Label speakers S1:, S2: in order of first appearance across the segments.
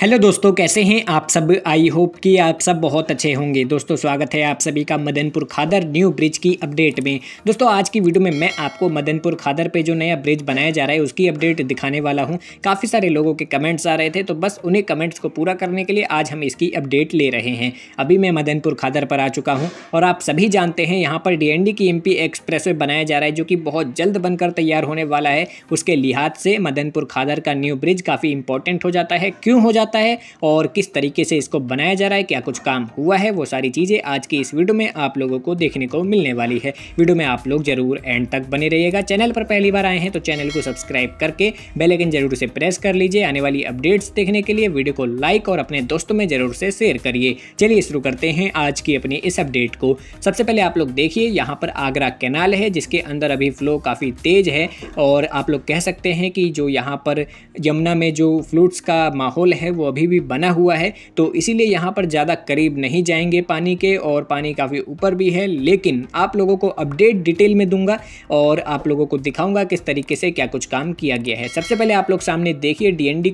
S1: hello दोस्तों कैसे हैं आप सब आई होप कि आप सब बहुत अच्छे होंगे दोस्तों स्वागत है आप सभी का मदनपुर खादर न्यू ब्रिज की अपडेट में दोस्तों आज की वीडियो में मैं आपको मदनपुर खादर पे जो नया ब्रिज बनाया जा रहा है उसकी अपडेट दिखाने वाला हूं काफ़ी सारे लोगों के कमेंट्स आ रहे थे तो बस उन्हें कमेंट्स को पूरा करने के लिए आज हम इसकी अपडेट ले रहे हैं अभी मैं मदनपुर खादर पर आ चुका हूँ और आप सभी जानते हैं यहाँ पर डी की एम एक्सप्रेस बनाया जा रहा है जो कि बहुत जल्द बनकर तैयार होने वाला है उसके लिहाज से मदनपुर खादर का न्यू ब्रिज काफ़ी इंपॉर्टेंट हो जाता है क्यों हो जाता जाता है और किस तरीके से इसको बनाया जा रहा है क्या कुछ काम हुआ है वो सारी चीज़ें आज की इस वीडियो में आप लोगों को देखने को मिलने वाली है वीडियो में आप लोग जरूर एंड तक बने रहिएगा चैनल पर पहली बार आए हैं तो चैनल को सब्सक्राइब करके बेलाइकन जरूर से प्रेस कर लीजिए आने वाली अपडेट्स देखने के लिए वीडियो को लाइक और अपने दोस्तों में जरूर से शेयर करिए चलिए शुरू करते हैं आज की अपनी इस अपडेट को सबसे पहले आप लोग देखिए यहाँ पर आगरा कैनाल है जिसके अंदर अभी फ्लो काफ़ी तेज़ है और आप लोग कह सकते हैं कि जो यहाँ पर यमुना में जो फ्लूट्स का माहौल है वो अभी भी बना हुआ है तो इसीलिए यहाँ पर ज़्यादा करीब नहीं जाएंगे पानी के और पानी काफ़ी ऊपर भी है लेकिन आप लोगों को अपडेट डिटेल में दूंगा और आप लोगों को दिखाऊंगा किस तरीके से क्या कुछ काम किया गया है सबसे पहले आप लोग सामने देखिए डी एन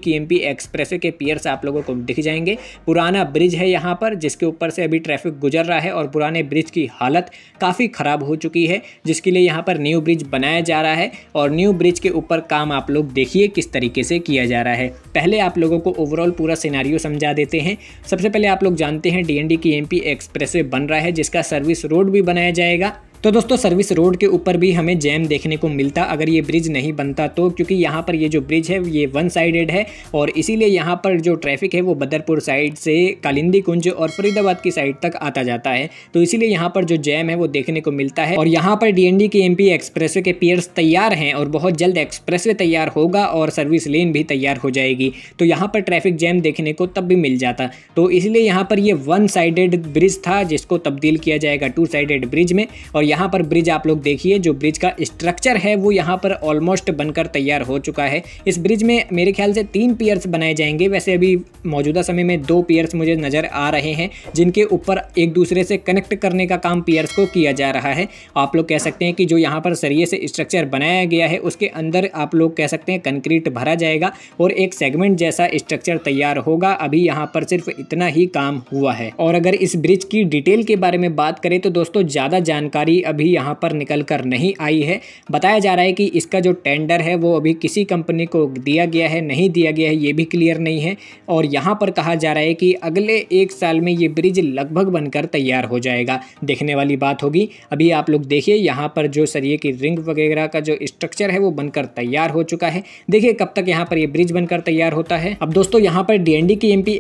S1: एक्सप्रेस के पियर्स आप लोगों को दिख जाएंगे पुराना ब्रिज है यहाँ पर जिसके ऊपर से अभी ट्रैफिक गुजर रहा है और पुराने ब्रिज की हालत काफ़ी ख़राब हो चुकी है जिसके लिए यहाँ पर न्यू ब्रिज बनाया जा रहा है और न्यू ब्रिज के ऊपर काम आप लोग देखिए किस तरीके से किया जा रहा है पहले आप लोगों को ओवरऑल पूरा सिनारियो समझा देते हैं सबसे पहले आप लोग जानते हैं डीएनडी की एमपी वे बन रहा है जिसका सर्विस रोड भी बनाया जाएगा तो दोस्तों सर्विस रोड के ऊपर भी हमें जैम देखने को मिलता अगर ये ब्रिज नहीं बनता तो क्योंकि यहाँ पर ये जो ब्रिज है ये वन साइडेड है और इसीलिए यहाँ पर जो ट्रैफिक है वो बदरपुर साइड से कालिंदी कुंज और फरीदाबाद की साइड तक आता जाता है तो इसीलिए यहाँ पर जो जैम है वो देखने को मिलता है और यहाँ पर डी के एम वे के पियर्स तैयार हैं और बहुत जल्द वे तैयार होगा और सर्विस लेन भी तैयार हो जाएगी तो यहाँ पर ट्रैफिक जैम देखने को तब भी मिल जाता तो इसलिए यहाँ पर ये वन साइडेड ब्रिज था जिसको तब्दील किया जाएगा टू साइडेड ब्रिज में और यहाँ पर ब्रिज आप लोग देखिए जो ब्रिज का स्ट्रक्चर है वो यहाँ पर ऑलमोस्ट बनकर तैयार हो चुका है इस ब्रिज में मेरे ख्याल से तीन पियर्स बनाए जाएंगे वैसे अभी मौजूदा समय में दो पियर्स मुझे नज़र आ रहे हैं जिनके ऊपर एक दूसरे से कनेक्ट करने का काम पियर्स को किया जा रहा है आप लोग कह सकते हैं कि जो यहाँ पर सरिये से स्ट्रक्चर बनाया गया है उसके अंदर आप लोग कह सकते हैं कंक्रीट भरा जाएगा और एक सेगमेंट जैसा स्ट्रक्चर तैयार होगा अभी यहाँ पर सिर्फ इतना ही काम हुआ है और अगर इस ब्रिज की डिटेल के बारे में बात करें तो दोस्तों ज़्यादा जानकारी अभी यहाँ पर निकल कर नहीं आई है बताया जा रहा है कि इसका जो टेंडर है वो अभी किसी कंपनी को दिया गया है नहीं दिया गया है ये भी क्लियर नहीं है और यहाँ पर कहा जा रहा है कि अगले एक साल में ये ब्रिज लगभग बनकर तैयार हो जाएगा देखने वाली बात होगी अभी आप लोग देखिए यहाँ पर जो सरिये की रिंग वगैरह का जो स्ट्रक्चर है वो बनकर तैयार हो चुका है देखिए कब तक यहाँ पर ये ब्रिज बनकर तैयार होता है अब दोस्तों यहाँ पर डीएनडी की एमपी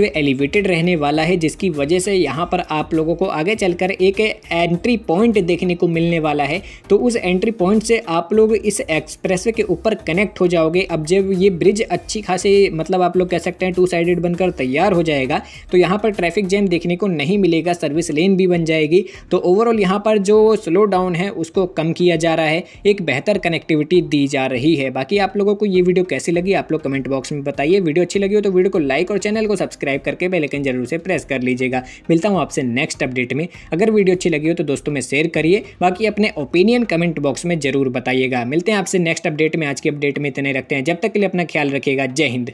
S1: वे एलिवेटेड रहने वाला है जिसकी वजह से यहाँ पर आप लोगों को आगे चलकर एक एंट्री पॉइंट पॉइंट देखने को मिलने वाला है तो उस एंट्री पॉइंट से आप लोग इस एक्सप्रेस के ऊपर कनेक्ट हो जाओगे अब जब ये ब्रिज अच्छी खासी मतलब आप लोग कह सकते हैं टू साइडेड बनकर तैयार हो जाएगा तो यहाँ पर ट्रैफिक जैम देखने को नहीं मिलेगा सर्विस लेन भी बन जाएगी तो ओवरऑल यहाँ पर जो स्लो डाउन है उसको कम किया जा रहा है एक बेहतर कनेक्टिविटी दी जा रही है बाकी आप लोगों को ये वीडियो कैसी लगी आप लोग कमेंट बॉक्स में बताइए वीडियो अच्छी लगी हो तो वीडियो को लाइक और चैनल को सब्सक्राइब करके बेलकन जरूर से प्रेस कर लीजिएगा मिलता हूँ आपसे नेक्स्ट अपडेट में अगर वीडियो अच्छी लगी हो तो दोस्तों में शेयर शेयर करिए बाकी अपने ओपिनियन कमेंट बॉक्स में ज़रूर बताइएगा मिलते हैं आपसे नेक्स्ट अपडेट में आज की अपडेट में इतने रखते हैं जब तक के लिए अपना ख्याल रखिएगा जय हिंद